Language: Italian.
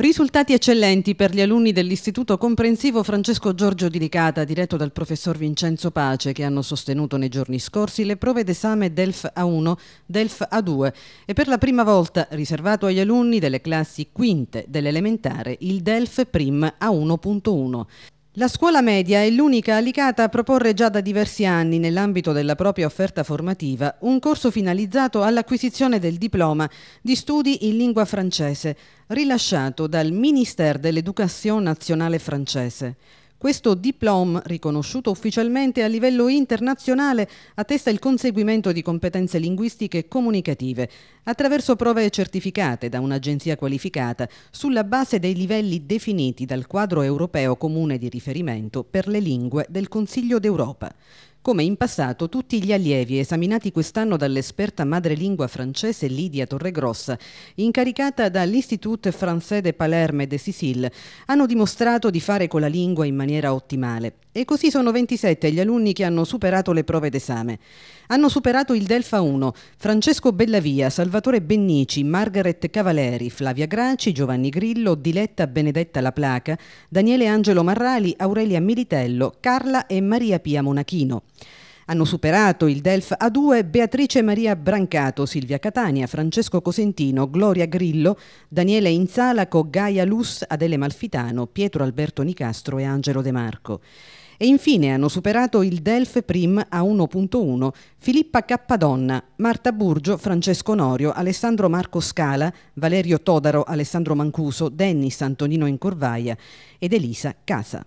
Risultati eccellenti per gli alunni dell'Istituto Comprensivo Francesco Giorgio di Licata, diretto dal professor Vincenzo Pace, che hanno sostenuto nei giorni scorsi le prove d'esame DELF A1, DELF A2 e per la prima volta riservato agli alunni delle classi quinte dell'elementare il DELF Prim A1.1. La scuola media è l'unica alicata a proporre già da diversi anni, nell'ambito della propria offerta formativa, un corso finalizzato all'acquisizione del diploma di studi in lingua francese, rilasciato dal Ministère dell'Educazione Nazionale Francese. Questo diploma, riconosciuto ufficialmente a livello internazionale, attesta il conseguimento di competenze linguistiche e comunicative attraverso prove certificate da un'agenzia qualificata sulla base dei livelli definiti dal quadro europeo comune di riferimento per le lingue del Consiglio d'Europa. Come in passato, tutti gli allievi esaminati quest'anno dall'esperta madrelingua francese Lidia Torregrossa, incaricata dall'Institut Français de Palerme de Sicile, hanno dimostrato di fare con la lingua in maniera ottimale. E così sono 27 gli alunni che hanno superato le prove d'esame. Hanno superato il Delfa 1 Francesco Bellavia, Salvatore Bennici, Margaret Cavaleri, Flavia Graci, Giovanni Grillo, Diletta Benedetta La Placa, Daniele Angelo Marrali, Aurelia Militello, Carla e Maria Pia Monachino. Hanno superato il DELF A2 Beatrice Maria Brancato, Silvia Catania, Francesco Cosentino, Gloria Grillo, Daniele Inzalaco, Gaia Lus, Adele Malfitano, Pietro Alberto Nicastro e Angelo De Marco e infine hanno superato il Delf Prim a 1.1 Filippa Cappadonna, Marta Burgio, Francesco Norio, Alessandro Marco Scala, Valerio Todaro, Alessandro Mancuso, Dennis Antonino Incorvaia ed Elisa Casa.